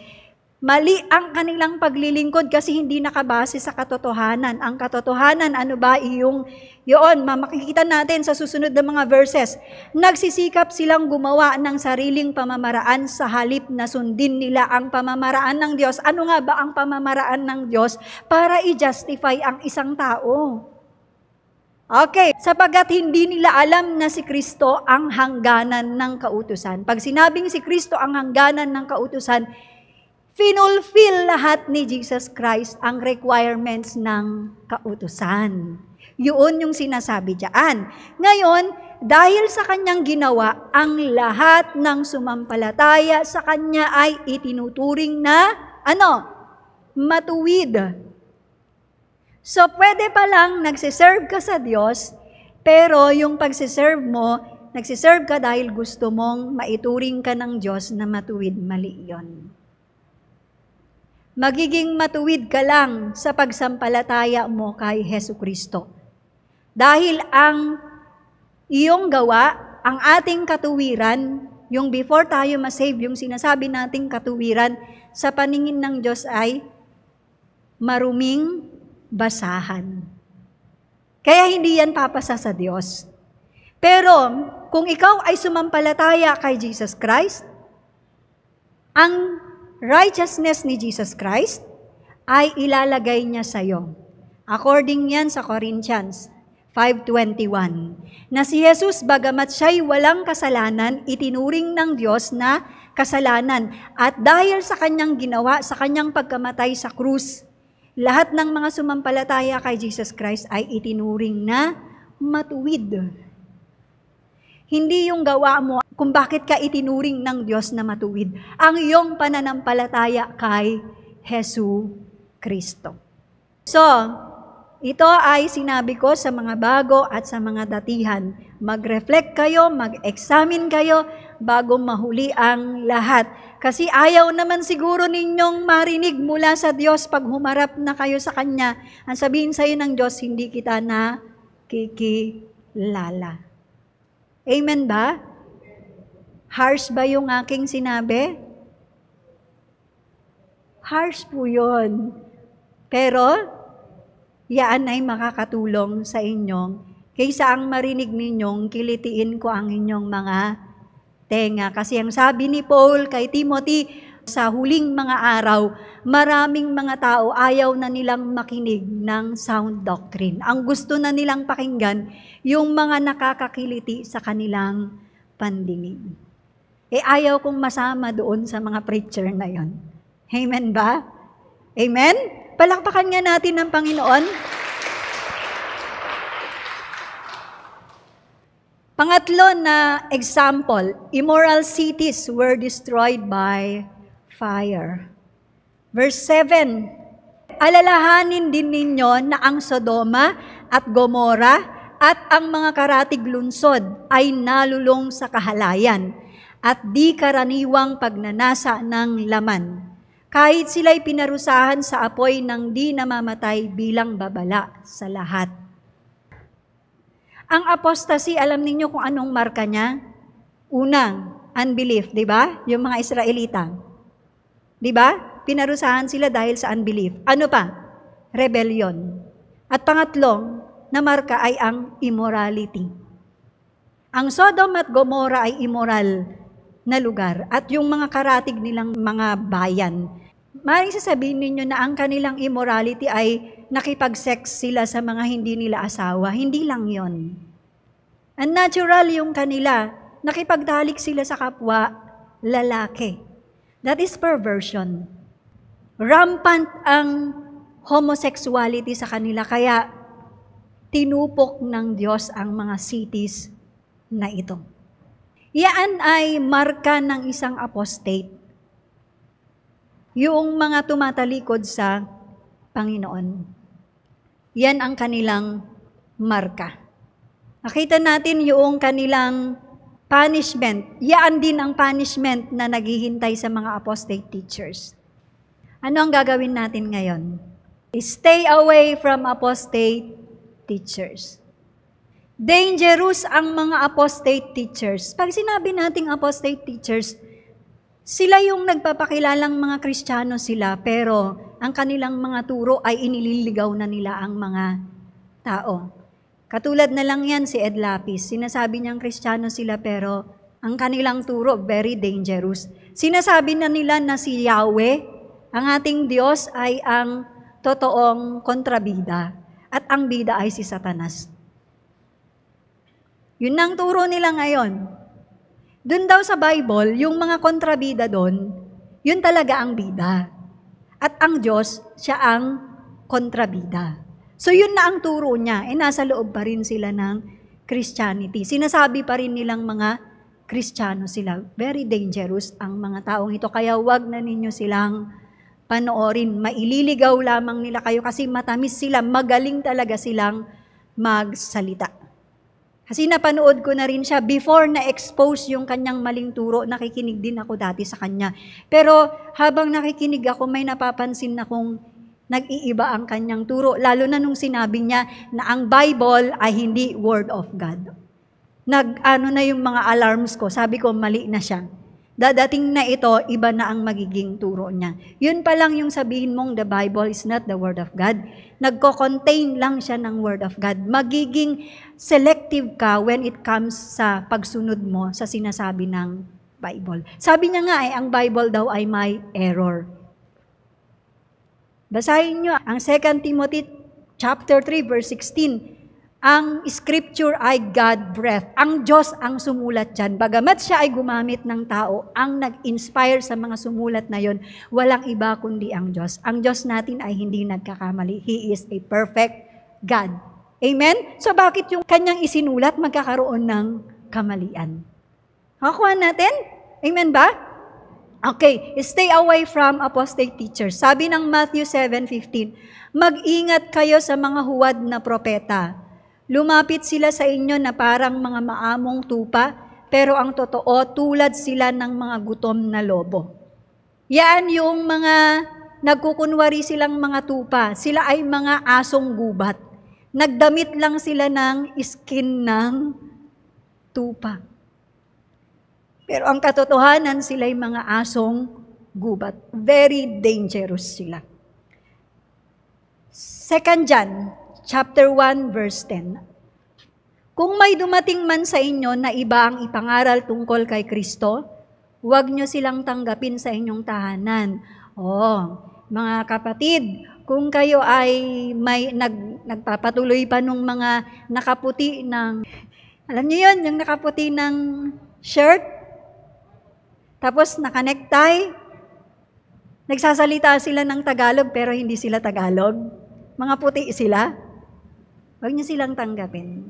Mali ang kanilang paglilingkod kasi hindi nakabase sa katotohanan. Ang katotohanan, ano ba iyong, yun, makikita natin sa susunod na mga verses. Nagsisikap silang gumawa ng sariling pamamaraan sa halip na sundin nila ang pamamaraan ng Diyos. Ano nga ba ang pamamaraan ng Diyos para i-justify ang isang tao? Okay, sapagat hindi nila alam na si Kristo ang hangganan ng kautusan. Pag sinabing si Kristo ang hangganan ng kautusan, finulfill lahat ni Jesus Christ ang requirements ng kautusan. Yun yung sinasabi diyan. Ngayon, dahil sa kanyang ginawa, ang lahat ng sumampalataya sa kanya ay itinuturing na ano? Matuwid So, pwede pa lang nagsiserve ka sa Diyos, pero yung pagsiserve mo, nagsiserve ka dahil gusto mong maituring ka ng Diyos na matuwid mali yon. Magiging matuwid ka lang sa pagsampalataya mo kay Heso Kristo. Dahil ang iyong gawa, ang ating katuwiran, yung before tayo masave, yung sinasabi nating katuwiran, sa paningin ng Diyos ay maruming basahan. Kaya hindi yan papasa sa Diyos. Pero kung ikaw ay sumampalataya kay Jesus Christ, ang righteousness ni Jesus Christ ay ilalagay niya sa iyo. According yan sa Corinthians 5.21, na si Jesus bagamat siya'y walang kasalanan, itinuring ng Diyos na kasalanan. At dahil sa kanyang ginawa, sa kanyang pagkamatay sa krus, lahat ng mga sumampalataya kay Jesus Christ ay itinuring na matuwid. Hindi yung gawa mo kung bakit ka itinuring ng Diyos na matuwid. Ang iyong pananampalataya kay Hesu Kristo. So, ito ay sinabi ko sa mga bago at sa mga datihan. Mag-reflect kayo, mag-examine kayo bago mahuli ang lahat. Kasi ayaw naman siguro ninyong marinig mula sa Diyos pag humarap na kayo sa Kanya. Ang sabihin sa iyo ng Diyos, hindi kita na kikilala. Amen ba? Harsh ba yung aking sinabi? Harsh po yun. Pero, yaan ay makakatulong sa inyong kaysa ang marinig ninyong kilitiin ko ang inyong mga tenga. Kasi ang sabi ni Paul kay Timothy, sa huling mga araw, maraming mga tao ayaw na nilang makinig ng sound doctrine. Ang gusto na nilang pakinggan, yung mga nakakakiliti sa kanilang pandinig. Eh ayaw kong masama doon sa mga preacher na yon. Amen ba? Amen? Palakpakan nga natin ng Panginoon. Pangatlo na example, immoral cities were destroyed by fire. Verse 7, alalahanin din ninyo na ang Sodoma at Gomora at ang mga karatig lungsod ay nalulong sa kahalayan at di karaniwang pagnanasa ng laman. Kahit sila'y pinarusahan sa apoy ng di namamatay bilang babala sa lahat. Ang apostasy, alam ninyo kung anong marka niya? Unang, unbelief, di ba? Yung mga Israelita. Di ba? Pinarusahan sila dahil sa unbelief. Ano pa? Rebellion. At pangatlong na marka ay ang immorality. Ang Sodom at Gomorrah ay immoral na lugar at yung mga karatig nilang mga bayan Maring sasabihin ninyo na ang kanilang immorality ay nakipag-sex sila sa mga hindi nila asawa. Hindi lang yon. Ang natural yung kanila, nakipagdalik sila sa kapwa, lalaki. That is perversion. Rampant ang homosexuality sa kanila, kaya tinupok ng Diyos ang mga cities na ito. Iyan ay marka ng isang apostate yung mga tumatalikod sa Panginoon. Yan ang kanilang marka. Nakita natin yung kanilang punishment. Yan din ang punishment na naghihintay sa mga apostate teachers. Ano ang gagawin natin ngayon? Stay away from apostate teachers. Dangerous ang mga apostate teachers. Pag sinabi nating apostate teachers, sila yung nagpapakilalang mga Kristiyano sila, pero ang kanilang mga turo ay inililigaw na nila ang mga tao. Katulad na lang yan si Ed Lapis. Sinasabi niyang Kristiyano sila pero ang kanilang turo very dangerous. Sinasabi na nila na si Yahweh, ang ating Diyos ay ang totoong kontrabida at ang bida ay si Satanas. Yun ang turo nila ngayon. Doon daw sa Bible, yung mga kontrabida doon, yun talaga ang bida. At ang Diyos, siya ang kontrabida. So yun na ang turo niya. Eh nasa loob pa rin sila ng Christianity. Sinasabi pa rin nilang mga Kristiyano sila. Very dangerous ang mga taong ito. Kaya wag na ninyo silang panoorin. Maililigaw lamang nila kayo kasi matamis sila. Magaling talaga silang magsalita. Kasi napanood ko na rin siya before na-expose yung kanyang maling turo, nakikinig din ako dati sa kanya. Pero habang nakikinig ako, may napapansin na kung nag-iiba ang kanyang turo, lalo na nung sinabi niya na ang Bible ay hindi Word of God. Nag, ano na yung mga alarms ko, sabi ko mali na siya dadating na ito, iba na ang magiging turo niya. Yun pa lang yung sabihin mong the Bible is not the Word of God. Nagko-contain lang siya ng Word of God. Magiging selective ka when it comes sa pagsunod mo sa sinasabi ng Bible. Sabi niya nga ay eh, ang Bible daw ay may error. Basahin niyo ang 2 Timothy chapter 3 verse 16 ang scripture ay God-breath. Ang Diyos ang sumulat dyan. Bagamat siya ay gumamit ng tao, ang nag-inspire sa mga sumulat na yon, walang iba kundi ang Diyos. Ang Diyos natin ay hindi nagkakamali. He is a perfect God. Amen? So bakit yung kanyang isinulat magkakaroon ng kamalian? Nakakuha natin? Amen ba? Okay, stay away from apostate teachers. Sabi ng Matthew 7.15, Mag-ingat kayo sa mga huwad na propeta Lumapit sila sa inyo na parang mga maamong tupa, pero ang totoo tulad sila ng mga gutom na lobo. Yan yung mga nagkukunwari silang mga tupa. Sila ay mga asong gubat. Nagdamit lang sila ng skin ng tupa. Pero ang katotohanan, sila ay mga asong gubat. Very dangerous sila. Second John chapter 1 verse 10. Kung may dumating man sa inyo na iba ang ipangaral tungkol kay Kristo, huwag nyo silang tanggapin sa inyong tahanan. Oh, mga kapatid, kung kayo ay may nag, nagpapatuloy pa nung mga nakaputi ng, alam niyo yun, yung nakaputi ng shirt, tapos nakanektay, nagsasalita sila ng Tagalog pero hindi sila Tagalog. Mga puti sila. Huwag niyo silang tanggapin.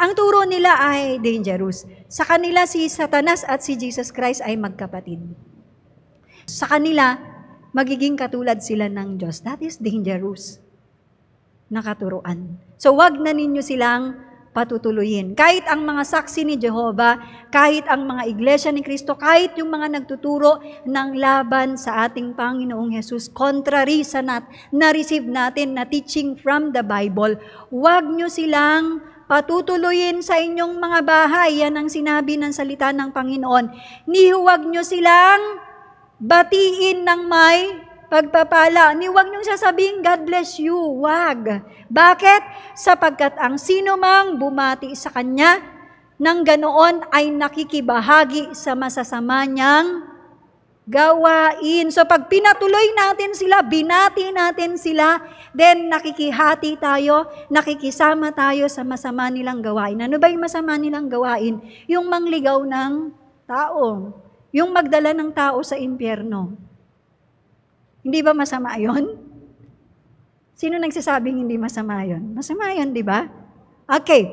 Ang turo nila ay dangerous. Sa kanila si Satanas at si Jesus Christ ay magkapatid. Sa kanila, magiging katulad sila ng Diyos. That is dangerous na katuruan. So wag na ninyo silang patutuloyin. Kahit ang mga saksi ni Jehova, kahit ang mga iglesia ni Kristo, kahit yung mga nagtuturo ng laban sa ating Panginoong Jesus, contrary sa nat, na-receive natin na teaching from the Bible, huwag nyo silang patutuloyin sa inyong mga bahay. Yan ang sinabi ng salita ng Panginoon. Ni huwag nyo silang batiin ng may pagpapala. Ni wag niyong sasabihin, God bless you. Wag. Bakit? Sapagkat ang sino mang bumati sa kanya nang ganoon ay nakikibahagi sa masasama niyang gawain. So pag pinatuloy natin sila, binati natin sila, then nakikihati tayo, nakikisama tayo sa masama nilang gawain. Ano ba yung masama nilang gawain? Yung mangligaw ng tao, yung magdala ng tao sa impyerno. Hindi ba masama yon? Sino nagsasabing hindi masama yon? Masama yon, di ba? Okay.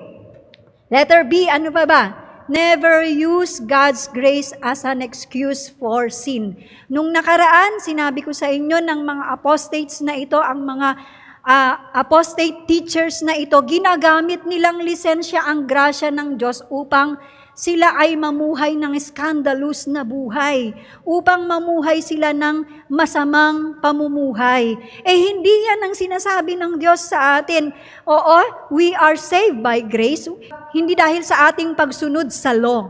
Letter B, ano pa ba? Never use God's grace as an excuse for sin. Nung nakaraan, sinabi ko sa inyo ng mga apostates na ito, ang mga uh, apostate teachers na ito, ginagamit nilang lisensya ang grasya ng Diyos upang sila ay mamuhay ng scandalous na buhay, upang mamuhay sila ng masamang pamumuhay. Eh hindi yan ang sinasabi ng Diyos sa atin. Oo, we are saved by grace, hindi dahil sa ating pagsunod sa law.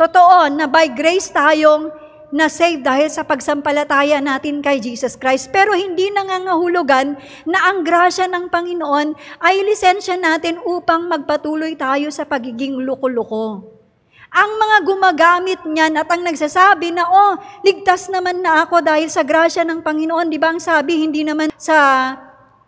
Totoo na by grace tayong na saved dahil sa pagsampalataya natin kay Jesus Christ. Pero hindi nangangahulugan na ang grasya ng Panginoon ay lisensya natin upang magpatuloy tayo sa pagiging luko-luko. Ang mga gumagamit niyan at ang nagsasabi na, oh, ligtas naman na ako dahil sa grasya ng Panginoon. Di ba ang sabi, hindi naman sa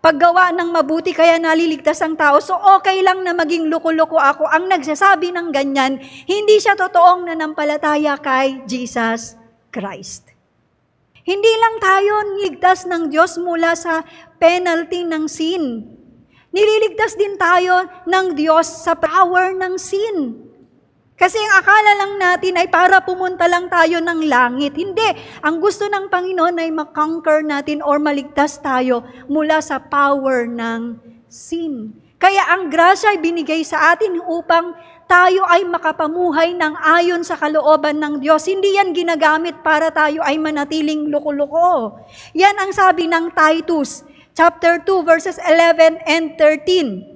paggawa ng mabuti kaya naliligtas ang tao. So okay lang na maging loko-loko ako. Ang nagsasabi ng ganyan, hindi siya totoong nanampalataya kay Jesus Christ. Hindi lang tayo niligtas ng Diyos mula sa penalty ng sin. Nililigtas din tayo ng Diyos sa power ng sin. Kasi ang akala lang natin ay para pumunta lang tayo ng langit. Hindi. Ang gusto ng Panginoon ay makonquer natin or maligtas tayo mula sa power ng sin. Kaya ang grasya ay binigay sa atin upang tayo ay makapamuhay ng ayon sa kalooban ng Diyos. Hindi yan ginagamit para tayo ay manatiling luko-luko. Yan ang sabi ng Titus, chapter 2, verses 11 and 13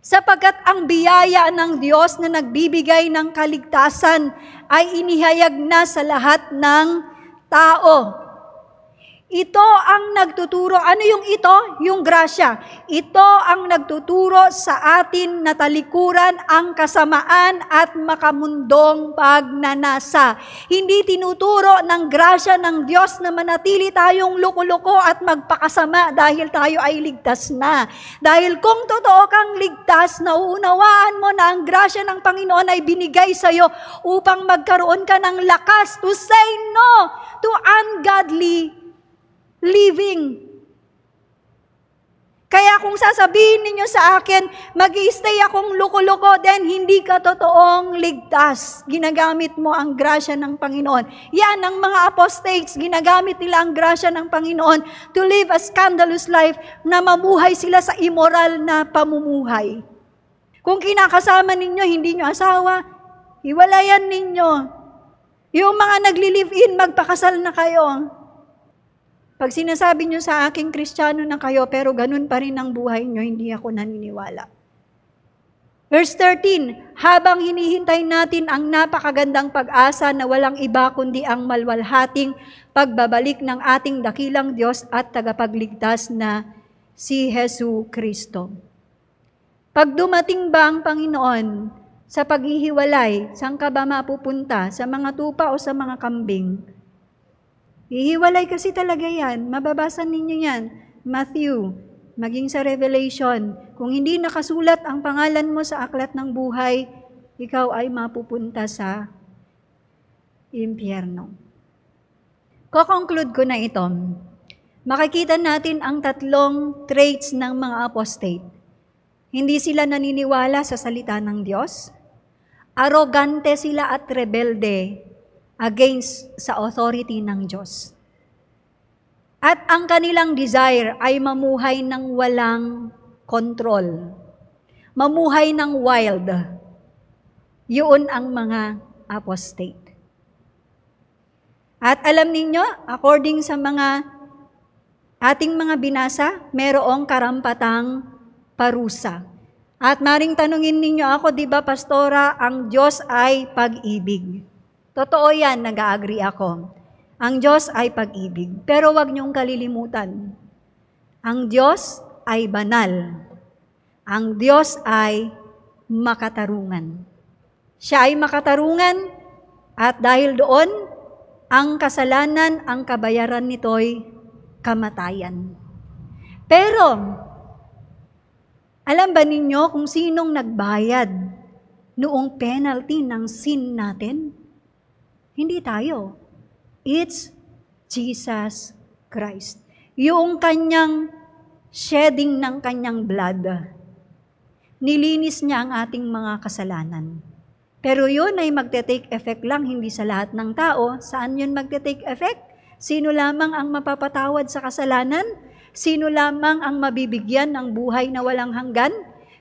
sapagkat ang biyaya ng Diyos na nagbibigay ng kaligtasan ay inihayag na sa lahat ng tao. Ito ang nagtuturo. Ano yung ito? Yung grasya. Ito ang nagtuturo sa atin na talikuran ang kasamaan at makamundong pagnanasa. Hindi tinuturo ng grasya ng Diyos na manatili tayong loko-loko at magpakasama dahil tayo ay ligtas na. Dahil kung totoo kang ligtas, nauunawaan mo na ang grasya ng Panginoon ay binigay sa iyo upang magkaroon ka ng lakas to say no to ungodly living. Kaya kung sasabihin ninyo sa akin, mag stay akong loko-loko, then hindi ka totoong ligtas. Ginagamit mo ang grasya ng Panginoon. Yan ang mga apostates, ginagamit nila ang grasya ng Panginoon to live a scandalous life na mamuhay sila sa immoral na pamumuhay. Kung kinakasama ninyo, hindi nyo asawa, iwalayan ninyo. Yung mga nagli-live-in, magpakasal na kayo. Pag sinasabi nyo sa akin, kristyano na kayo, pero ganun pa rin ang buhay nyo, hindi ako naniniwala. Verse 13, habang hinihintay natin ang napakagandang pag-asa na walang iba kundi ang malwalhating pagbabalik ng ating dakilang Diyos at tagapagligtas na si Hesu Kristo. Pag dumating ba ang Panginoon sa paghihiwalay, saan ka ba mapupunta? Sa mga tupa o sa mga kambing? Ihiwalay kasi talaga yan. Mababasa ninyo yan. Matthew, maging sa Revelation. Kung hindi nakasulat ang pangalan mo sa aklat ng buhay, ikaw ay mapupunta sa impyerno. Koconclude ko na ito. Makikita natin ang tatlong traits ng mga apostate. Hindi sila naniniwala sa salita ng Diyos. Arogante sila at rebelde against sa authority ng Diyos. At ang kanilang desire ay mamuhay ng walang control. Mamuhay ng wild. Yun ang mga apostate. At alam ninyo, according sa mga ating mga binasa, merong karampatang parusa. At maring tanungin ninyo ako, di ba, Pastora, ang Diyos ay pag-ibig. Totoo yan, nag-agree ako. Ang Diyos ay pag-ibig. Pero wag niyong kalilimutan. Ang Diyos ay banal. Ang Diyos ay makatarungan. Siya ay makatarungan at dahil doon, ang kasalanan, ang kabayaran nito'y kamatayan. Pero, alam ba ninyo kung sinong nagbayad noong penalty ng sin natin? Hindi tayo. It's Jesus Christ. Yung kanyang shedding ng kanyang blood, nilinis niya ang ating mga kasalanan. Pero yun ay magte-take effect lang, hindi sa lahat ng tao. Saan yun magte-take effect? Sino lamang ang mapapatawad sa kasalanan? Sino lamang ang mabibigyan ng buhay na walang hanggan?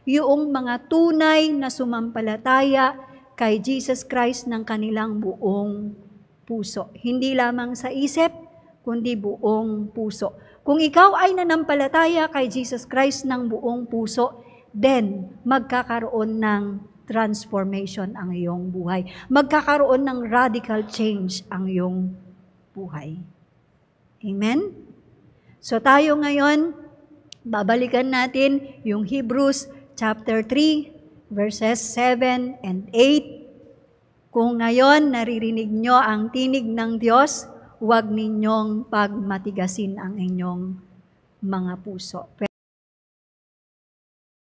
Yung mga tunay na sumampalataya kay Jesus Christ ng kanilang buong puso. Hindi lamang sa isip, kundi buong puso. Kung ikaw ay nanampalataya kay Jesus Christ ng buong puso, then magkakaroon ng transformation ang iyong buhay. Magkakaroon ng radical change ang iyong buhay. Amen? So tayo ngayon, babalikan natin yung Hebrews chapter 3, verses 7 and 8. Kung ngayon naririnig nyo ang tinig ng Diyos, huwag ninyong pagmatigasin ang inyong mga puso.